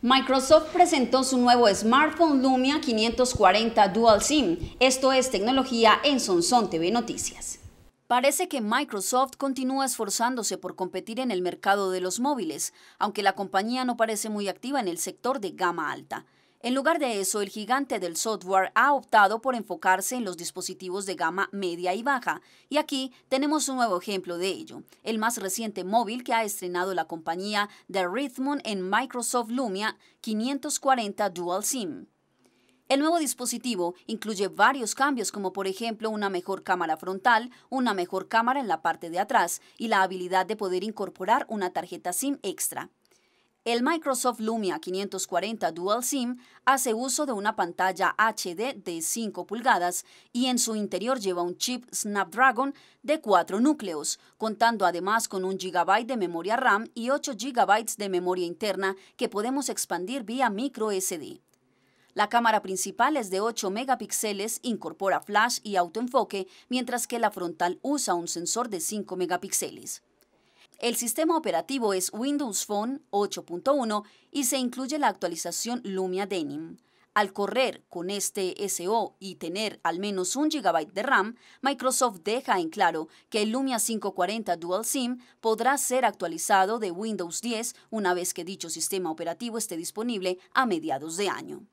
Microsoft presentó su nuevo smartphone Lumia 540 Dual SIM. Esto es tecnología en Sonson TV Noticias. Parece que Microsoft continúa esforzándose por competir en el mercado de los móviles, aunque la compañía no parece muy activa en el sector de gama alta. En lugar de eso, el gigante del software ha optado por enfocarse en los dispositivos de gama media y baja, y aquí tenemos un nuevo ejemplo de ello, el más reciente móvil que ha estrenado la compañía The Rhythmon en Microsoft Lumia 540 Dual SIM. El nuevo dispositivo incluye varios cambios como por ejemplo una mejor cámara frontal, una mejor cámara en la parte de atrás y la habilidad de poder incorporar una tarjeta SIM extra. El Microsoft Lumia 540 Dual SIM hace uso de una pantalla HD de 5 pulgadas y en su interior lleva un chip Snapdragon de 4 núcleos, contando además con 1 GB de memoria RAM y 8 GB de memoria interna que podemos expandir vía microSD. La cámara principal es de 8 megapíxeles, incorpora flash y autoenfoque, mientras que la frontal usa un sensor de 5 megapíxeles. El sistema operativo es Windows Phone 8.1 y se incluye la actualización Lumia Denim. Al correr con este SO y tener al menos un GB de RAM, Microsoft deja en claro que el Lumia 540 Dual SIM podrá ser actualizado de Windows 10 una vez que dicho sistema operativo esté disponible a mediados de año.